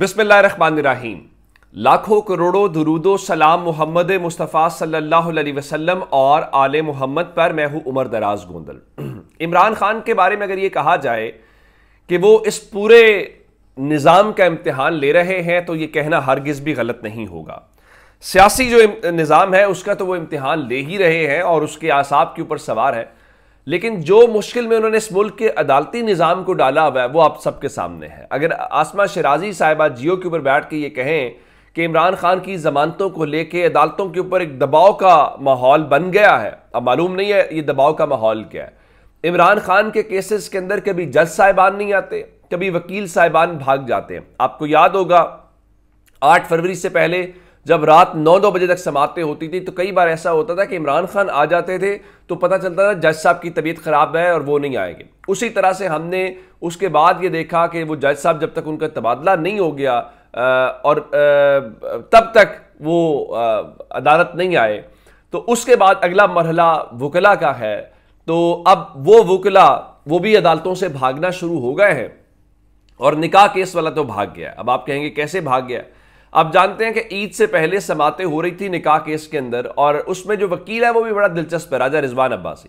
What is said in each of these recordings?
बिस्मिल्लाहिर्रहमानिर्रहीम लाखों करोड़ों दरूदो सलाम मोहम्मद मुस्तफ़ा सल्लल्लाहु अलैहि वसल्लम और आल मोहम्मद पर मैं हूँ उमर दराज गोंदल इमरान खान के बारे में अगर ये कहा जाए कि वो इस पूरे निज़ाम का इम्तहान ले रहे हैं तो ये कहना हरगिज़ भी गलत नहीं होगा सियासी जो निज़ाम है उसका तो वो इम्तहान ले ही रहे हैं और उसके आसाब के ऊपर सवार है लेकिन जो मुश्किल में उन्होंने इस मुल्क के अदालती निज़ाम को डाला हुआ है वो आप सबके सामने है अगर आसमा शराजी साहिबा जियो के ऊपर बैठ के ये कहें कि इमरान खान की ज़मानतों को लेके अदालतों के ऊपर एक दबाव का माहौल बन गया है अब मालूम नहीं है ये दबाव का माहौल क्या है इमरान खान के केसेस के अंदर कभी जज साहिबान नहीं आते कभी वकील साहिबान भाग जाते हैं आपको याद होगा आठ फरवरी से पहले जब रात नौ दो बजे तक समाप्तें होती थी तो कई बार ऐसा होता था कि इमरान खान आ जाते थे तो पता चलता था जज साहब की तबीयत ख़राब है और वो नहीं आएंगे उसी तरह से हमने उसके बाद ये देखा कि वो जज साहब जब तक उनका तबादला नहीं हो गया और तब तक वो अदालत नहीं आए तो उसके बाद अगला मरहला वकला का है तो अब वो वकला वो भी अदालतों से भागना शुरू हो गए हैं और निकाह केस वाला तो भाग गया अब आप कहेंगे कैसे भाग गया आप जानते हैं कि ईद से पहले समातें हो रही थी निकाह केस के अंदर और उसमें जो वकील है वो भी बड़ा दिलचस्प है राजा रिजवान अब्बासी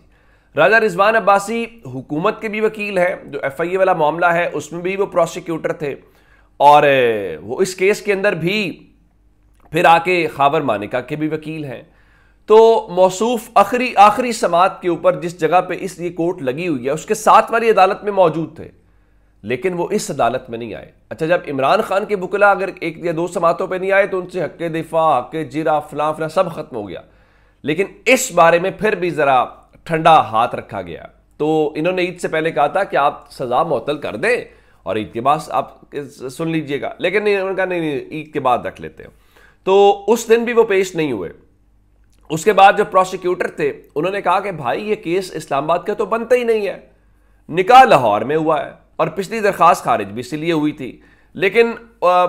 राजा रिजवान अब्बासी हुकूमत के भी वकील हैं जो एफ आई ए वाला मामला है उसमें भी वो प्रोसिक्यूटर थे और वो इस केस के अंदर भी फिर आके खावर मानिका के भी वकील हैं तो मौसूफ आखिरी आखिरी समात के ऊपर जिस जगह पे इस ये कोर्ट लगी हुई है उसके साथ वाली अदालत में मौजूद थे लेकिन वो इस अदालत में नहीं आए अच्छा जब इमरान खान के बुकला अगर एक या दो समातों पर नहीं आए तो उनसे हक दिफा हक जिरा फला फला सब खत्म हो गया लेकिन इस बारे में फिर भी ज़रा ठंडा हाथ रखा गया तो इन्होंने ईद से पहले कहा था कि आप सज़ा मअतल कर दें और ईद के बाद आप सुन लीजिएगा लेकिन नहीं उन्होंने कहा नहीं नहीं ईद के बाद रख लेते हैं तो उस दिन भी वो पेश नहीं हुए उसके बाद जो प्रोसिक्यूटर थे उन्होंने कहा कि भाई ये केस इस्लामाबाद का के तो बनता ही नहीं है निकाह लाहौर में हुआ है और पिछली दरख्वास्त खारिज भी इसीलिए हुई थी लेकिन आ,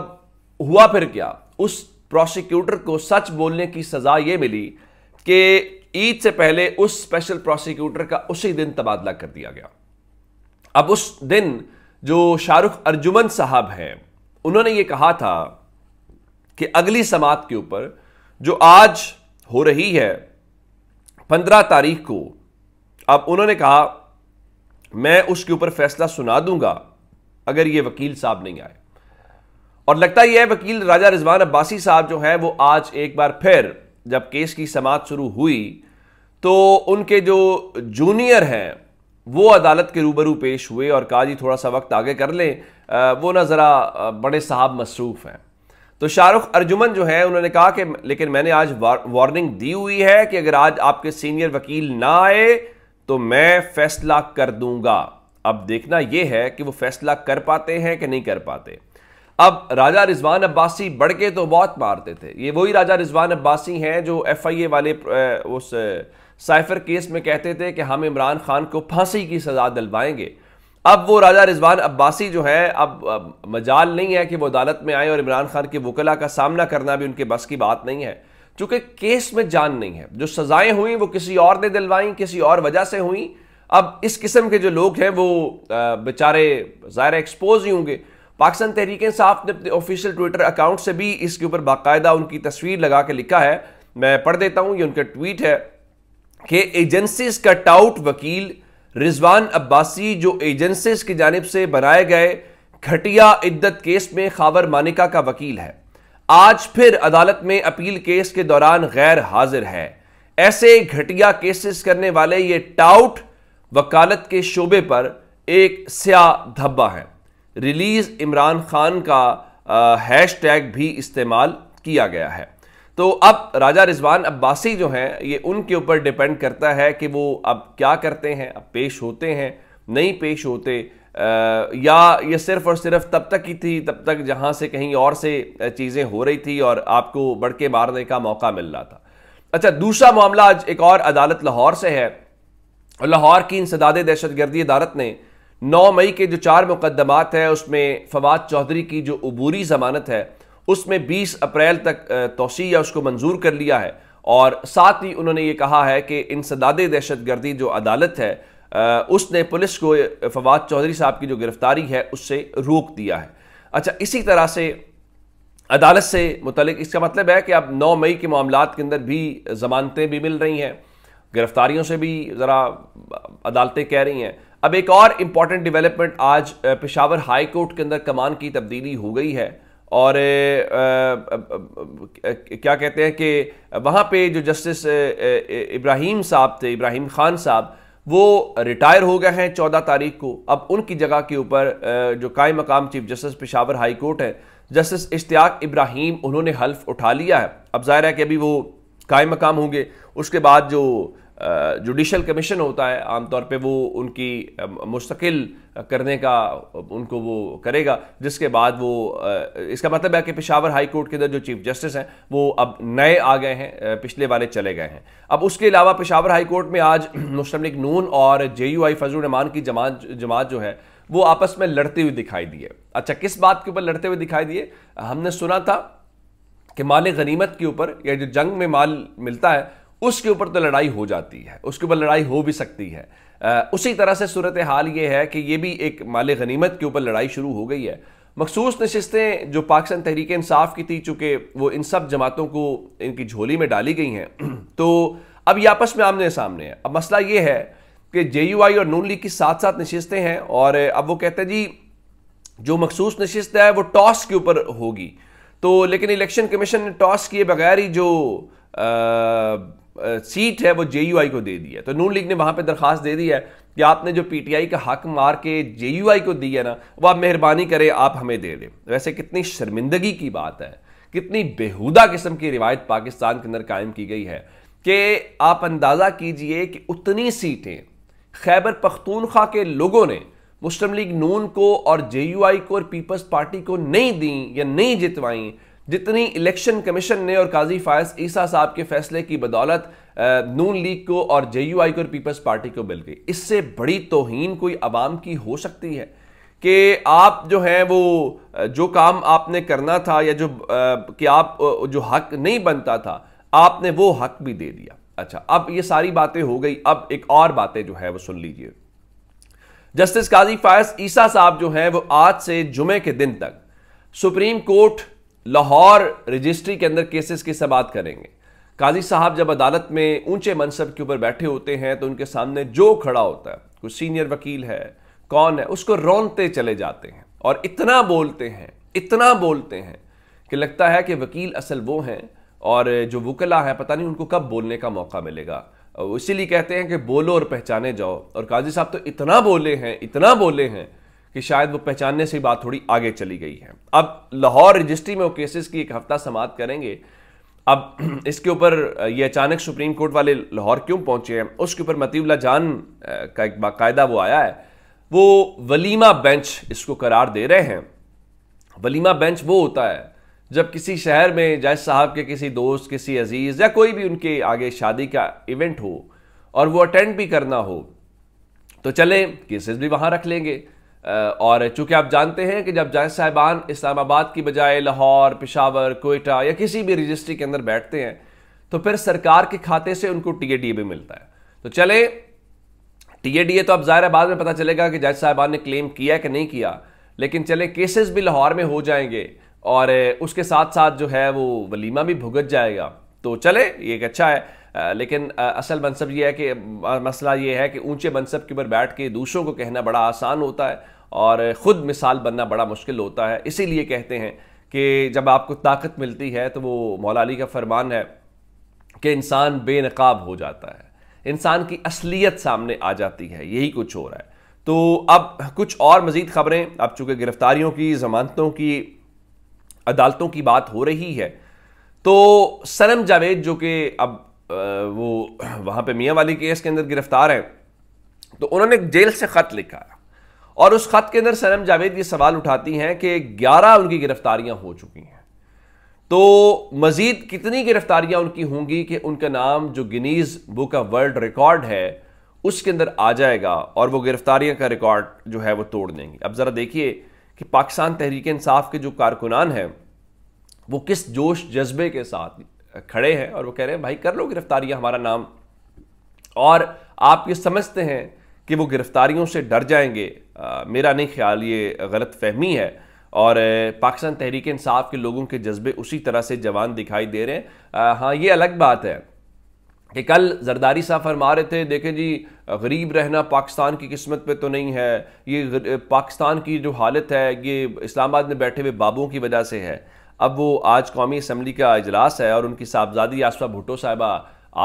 हुआ फिर क्या उस प्रोसिक्यूटर को सच बोलने की सज़ा ये मिली कि ईद से पहले उस स्पेशल प्रोसिक्यूटर का उसी दिन तबादला कर दिया गया अब उस दिन जो शाहरुख अर्जुमन साहब हैं उन्होंने ये कहा था कि अगली समात के ऊपर जो आज हो रही है पंद्रह तारीख को अब उन्होंने कहा मैं उसके ऊपर फैसला सुना दूंगा अगर ये वकील साहब नहीं आए और लगता यह है वकील राजा रिजवान अब्बासी साहब जो हैं वो आज एक बार फिर जब केस की समात शुरू हुई तो उनके जो जूनियर हैं वो अदालत के रूबरू पेश हुए और कहा जी थोड़ा सा वक्त आगे कर लें वो ना ज़रा बड़े साहब मसरूफ़ हैं तो शाहरुख अर्जुमन जो है उन्होंने कहा कि लेकिन मैंने आज वार्निंग दी हुई है कि अगर आज आपके सीनियर वकील ना आए तो मैं फैसला कर दूंगा अब देखना यह है कि वो फैसला कर पाते हैं कि नहीं कर पाते अब राजा रिजवान अब्बासी बढ़ के तो बहुत मारते थे ये वही राजा रिजवान अब्बासी हैं जो एफ आई ए वाले उस साइफर केस में कहते थे कि हम इमरान खान को फांसी की सज़ा दिलवाएंगे अब वो राजा रिजवान अब्बासी जो है अब, अब मजाल नहीं है कि वो अदालत में आए और इमरान खान के वकला का सामना करना भी उनके बस की बात नहीं है चूंकि केस में जान नहीं है जो सजाएं हुई वो किसी और ने दिलवाई किसी और वजह से हुई अब इस किस्म के जो लोग हैं वो बेचारे ज़ाहिर एक्सपोज ही होंगे पाकिस्तान तहरीक साफ ने अपने ऑफिशियल ट्विटर अकाउंट से भी इसके ऊपर बाकायदा उनकी तस्वीर लगा के लिखा है मैं पढ़ देता हूँ ये उनका ट्वीट है कि एजेंसीज का टाउट वकील रिजवान अब्बासी जो एजेंसीज की जानब से बनाए गए घटिया इद्दत केस में खावर मानिका का वकील है आज फिर अदालत में अपील केस के दौरान गैर हाजिर है ऐसे घटिया केसेस करने वाले ये टाउट वकालत के शोबे पर एक स्या धब्बा है रिलीज इमरान खान का हैश टैग भी इस्तेमाल किया गया है तो अब राजा रिजवान अब्बासी जो हैं ये उनके ऊपर डिपेंड करता है कि वो अब क्या करते हैं अब पेश होते हैं नहीं पेश होते या ये सिर्फ और सिर्फ तब तक ही थी तब तक जहाँ से कहीं और से चीज़ें हो रही थी और आपको बढ़ के मारने का मौका मिल रहा था अच्छा दूसरा मामला आज एक और अदालत लाहौर से है और लाहौर की इंसदाद दहशत गर्दी अदालत ने 9 मई के जो चार मुकदमात हैं उसमें फवाद चौधरी की जो अबूरी ज़मानत है उसमें 20 अप्रैल तक तोसी या उसको मंजूर कर लिया है और साथ ही उन्होंने ये कहा है कि इंसदाद दहशत गर्दी जो अदालत है उसने पुलिस को फवाद चौधरी साहब की जो गिरफ्तारी है उससे रोक दिया है अच्छा इसी तरह से अदालत से मुतल इसका मतलब है कि अब 9 मई के मामला के अंदर भी ज़मानतें भी मिल रही हैं गिरफ्तारियों से भी ज़रा अदालतें कह रही हैं अब एक और इम्पॉर्टेंट डेवलपमेंट आज पेशावर हाई कोर्ट के अंदर कमान की तब्दीली हो गई है और ए, ए, ए, ए, क्या कहते हैं कि वहाँ पे जो जस्टिस इब्राहिम साहब थे इब्राहिम खान साहब वो रिटायर हो गए हैं चौदह तारीख को अब उनकी जगह के ऊपर जो कायम मकाम chief justice Peshawar high court है जस्टिस इश्तियाक इब्राहिम उन्होंने हल्फ उठा लिया है अब जाहिर है कि अभी वो कायम मकाम होंगे उसके बाद जो जुडिशल कमीशन होता है आमतौर पे वो उनकी मुस्तकिल करने का उनको वो करेगा जिसके बाद वो इसका मतलब है कि पिशावर हाई कोर्ट के अंदर जो चीफ जस्टिस हैं वो अब नए आ गए हैं पिछले वाले चले गए हैं अब उसके अलावा पिशावर हाई कोर्ट में आज मुस्लिम लीग नून और जे यू आई फजल रहमान की जमात जमात जो है वो आपस में लड़ते हुए दिखाई दिए अच्छा किस बात के ऊपर लड़ते हुए दिखाई दिए हमने सुना था कि माल गनीमत के ऊपर या जो जंग में माल मिलता है उसके ऊपर तो लड़ाई हो जाती है उसके ऊपर लड़ाई हो भी सकती है आ, उसी तरह से सूरत हाल ये है कि ये भी एक माल गनीमत के ऊपर लड़ाई शुरू हो गई है मखसूस नशस्तें जो पाकिस्तान तहरीक इंसाफ की थी चूँकि वो इन सब जमातों को इनकी झोली में डाली गई हैं तो अब ये आपस में आमने सामने है अब मसला ये है कि जे यू आई और नून लीग की साथ साथ नशस्तें हैं और अब वो कहते हैं जी जो मखसूस नशस्त है वो टॉस के ऊपर होगी तो लेकिन इलेक्शन कमीशन ने टॉस किए बगैर ही जो आ, सीट है वो जे को दे दी है तो नून लीग ने वहाँ पर दरख्वास्त दे दी है कि आपने जो पीटीआई का हक मार के जे को दी है ना वो आप मेहरबानी करें आप हमें दे दें वैसे कितनी शर्मिंदगी की बात है कितनी बेहुदा किस्म की रिवायत पाकिस्तान के अंदर कायम की गई है कि आप अंदाज़ा कीजिए कि उतनी सीटें खैबर पख्तूनख्वा के लोगों ने मुस्लिम लीग नून को और जे को और पीपल्स पार्टी को नहीं दी या नहीं जितवाई जितनी इलेक्शन कमीशन ने और काजी फायस ईसा साहब के फैसले की बदौलत नून लीग को और जे यू आई को और पीपल्स पार्टी को मिल गई इससे बड़ी तोहन कोई आवाम की हो सकती है कि आप जो हैं वो जो काम आपने करना था या जो कि आप जो हक नहीं बनता था आपने वो हक भी दे दिया अच्छा अब ये सारी बातें हो गई अब एक और बातें जो है वो सुन लीजिए जस्टिस काजी फायस ईसा साहब जो हैं वो आज से जुमे के दिन तक सुप्रीम कोर्ट लाहौर रजिस्ट्री के अंदर केसेस की बात करेंगे काजी साहब जब अदालत में ऊंचे मनसब के ऊपर बैठे होते हैं तो उनके सामने जो खड़ा होता है कुछ सीनियर वकील है कौन है उसको रोनते चले जाते हैं और इतना बोलते हैं इतना बोलते हैं कि लगता है कि वकील असल वो हैं और जो वकला है पता नहीं उनको कब बोलने का मौका मिलेगा इसीलिए कहते हैं कि बोलो और पहचाने जाओ और काजी साहब तो इतना बोले हैं इतना बोले हैं कि शायद वो पहचानने से बात थोड़ी आगे चली गई है अब लाहौर रजिस्ट्री में वो केसेस की एक हफ्ता समाप्त करेंगे अब इसके ऊपर ये अचानक सुप्रीम कोर्ट वाले लाहौर क्यों पहुंचे हैं उसके ऊपर मतीबला जान का एक बाकायदा वो आया है वो वलीमा बेंच इसको करार दे रहे हैं वलीमा बेंच वो होता है जब किसी शहर में जज साहब के किसी दोस्त किसी अजीज़ या कोई भी उनके आगे शादी का इवेंट हो और वो अटेंड भी करना हो तो चलें केसेस भी वहाँ रख लेंगे और चूंकि आप जानते हैं कि जब जज साहिबान इस्लामाबाद की बजाय लाहौर पिशावर कोयटा या किसी भी रजिस्ट्री के अंदर बैठते हैं तो फिर सरकार के खाते से उनको टी ए डी ए भी मिलता है तो चले टी ए डी ए तो अब ज़ाहिर बाद में पता चलेगा कि जज साहिबान ने क्लेम किया कि नहीं किया लेकिन चले केसेस भी लाहौर में हो जाएंगे और उसके साथ साथ जो है वो वलीमा भी भुगत जाएगा तो चले ये एक अच्छा है लेकिन असल मनसब यह है कि मसला ये है कि ऊंचे मनसब के ऊपर बैठ के दूसरों को कहना बड़ा आसान होता है और ख़ुद मिसाल बनना बड़ा मुश्किल होता है इसीलिए कहते हैं कि जब आपको ताकत मिलती है तो वो मौलाली का फरमान है कि इंसान बेनकाब हो जाता है इंसान की असलियत सामने आ जाती है यही कुछ हो रहा है तो अब कुछ और मज़ीद ख़बरें अब चूँकि गिरफ़्तारियों की ज़मानतों की अदालतों की बात हो रही है तो सनम जावेद जो कि अब वो वहाँ पे मियाँ वाली केस के अंदर गिरफ़्तार हैं तो उन्होंने जेल से ख़त लिखा और उस खत के अंदर सनम जावेद ये सवाल उठाती हैं कि 11 उनकी गिरफ्तारियां हो चुकी हैं तो मज़ीद कितनी गिरफ्तारियां उनकी होंगी कि उनका नाम जो Guinness book of world record है उसके अंदर आ जाएगा और वो गिरफ्तारियां का रिकॉर्ड जो है वो तोड़ देंगी अब ज़रा देखिए कि पाकिस्तान तहरीक इंसाफ के जो कारकुनान हैं वो किस जोश जज्बे के साथ खड़े हैं और वो कह रहे हैं भाई कर लो गिरफ्तारियां हमारा नाम और आप ये समझते हैं कि वो गिरफ्तारियों से डर जाएंगे आ, मेरा नहीं ख्याल ये गलत फहमी है और पाकिस्तान तहरीक इंसाफ के लोगों के जज्बे उसी तरह से जवान दिखाई दे रहे हैं हाँ ये अलग बात है कि कल जरदारी साहब फरमा रहे थे देखें जी गरीब रहना पाकिस्तान की किस्मत पे तो नहीं है ये पाकिस्तान की जो हालत है ये इस्लामाबाद में बैठे हुए बाबुओं की वजह से है अब वो आज कौमी असम्बली का अजलास है और उनकी साहबजादी आसफा भुटो साहिबा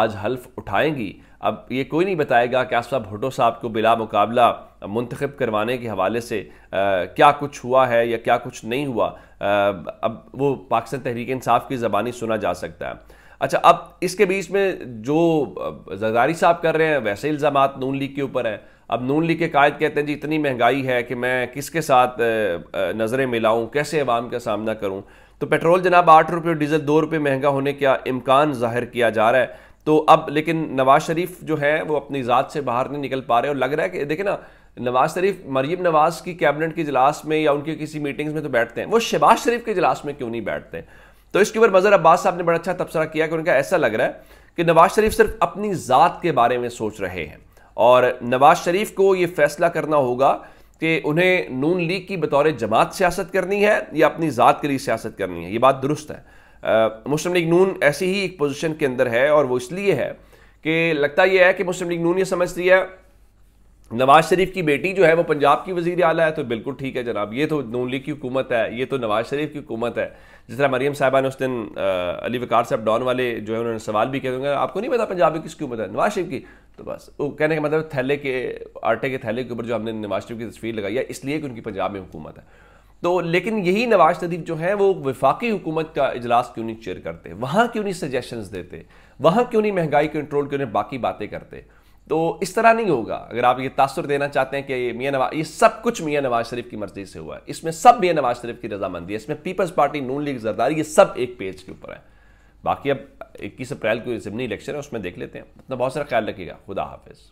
आज हल्फ उठाएंगी अब ये कोई नहीं बताएगा कि आसफा भुटो साहब को बिला मुकाबला मुंतखब करवाने के हवाले से आ, क्या कुछ हुआ है या क्या कुछ नहीं हुआ आ, अब वो पाकिस्तान तहरीक इंसाफ की ज़बानी सुना जा सकता है अच्छा अब इसके बीच में जो जरदारी साहब कर रहे हैं वैसे इल्ज़ाम नून लीग के ऊपर हैं अब नून लीग के कायद कहते हैं जी इतनी महंगाई है कि मैं किसके साथ नज़रें मिलाऊँ कैसे अवाम का सामना करूँ तो पेट्रोल जनाब आठ रुपये डीजल दो रुपये महंगा होने का इम्कान जाहिर किया जा रहा है तो अब लेकिन नवाज शरीफ जो है वो अपनी ज़ात से बाहर नहीं निकल पा रहे और लग रहा है कि देखे ना नवाज शरीफ मरीम नवाज की कैबिनेट के इजलास में या उनके किसी मीटिंग्स में तो बैठते हैं वो शहबाज शरीफ के इजलास में क्यों नहीं बैठते हैं? तो इसके ऊपर मज़र अब्बास साहब ने बड़ा अच्छा तबसरा किया कि उनका ऐसा लग रहा है कि नवाज शरीफ सिर्फ अपनी ज़ात के बारे में सोच रहे हैं और नवाज शरीफ को ये फैसला करना होगा कि उन्हें नून लीग की बतौर जमात सियासत करनी है या अपनी ज़ात के लिए सियासत करनी है ये बात दुरुस्त है मुस्लिम लीग नून ऐसी ही एक पोजीशन के अंदर है और वो इसलिए है कि लगता यह है कि मुस्लिम लीग नून ये समझती है नवाज शरीफ की बेटी जो है वो पंजाब की वजीर आला है तो बिल्कुल ठीक है जनाब ये तो नून लीग की हुकूमत है ये तो नवाज शरीफ की हुकूमत है जिस तरह मरियम साहबा ने उस दिन आ, अली वकार साहब डॉन वाले जो है उन्होंने सवाल भी किया होंगे आपको नहीं पता पंजाब में किसकी हुकूमत है नवाज शरीफ की तो बस वो कहने का मतलब थैले के आटे के थैले के ऊपर जो हमने नवाज शरीफ की तस्वीर लगाई है इसलिए कि उनकी पंजाब में हुकूमत है तो लेकिन यही नवाज शरीफ जो है वो वफाकी हुकूमत का इजलास क्यों नहीं चेयर करते वहां क्यों नहीं सजेशन देते वहां क्यों नहीं महंगाई कंट्रोल क्यों नहीं बाकी बातें करते तो इस तरह नहीं होगा अगर आप ये तासर देना चाहते हैं कि मियाँ नवाज ये सब कुछ मियाँ नवाज शरीफ की मर्जी से हुआ है इसमें सब मियाँ नवाज शरीफ की रजामंदी है इसमें peoples party Noon league Zardari ये सब एक पेज के ऊपर है बाकी अब इक्कीस अप्रैल को जमनी इलेक्शन है उसमें देख लेते हैं अपना बहुत सारा ख्याल रखिएगा खुदा हाफिज़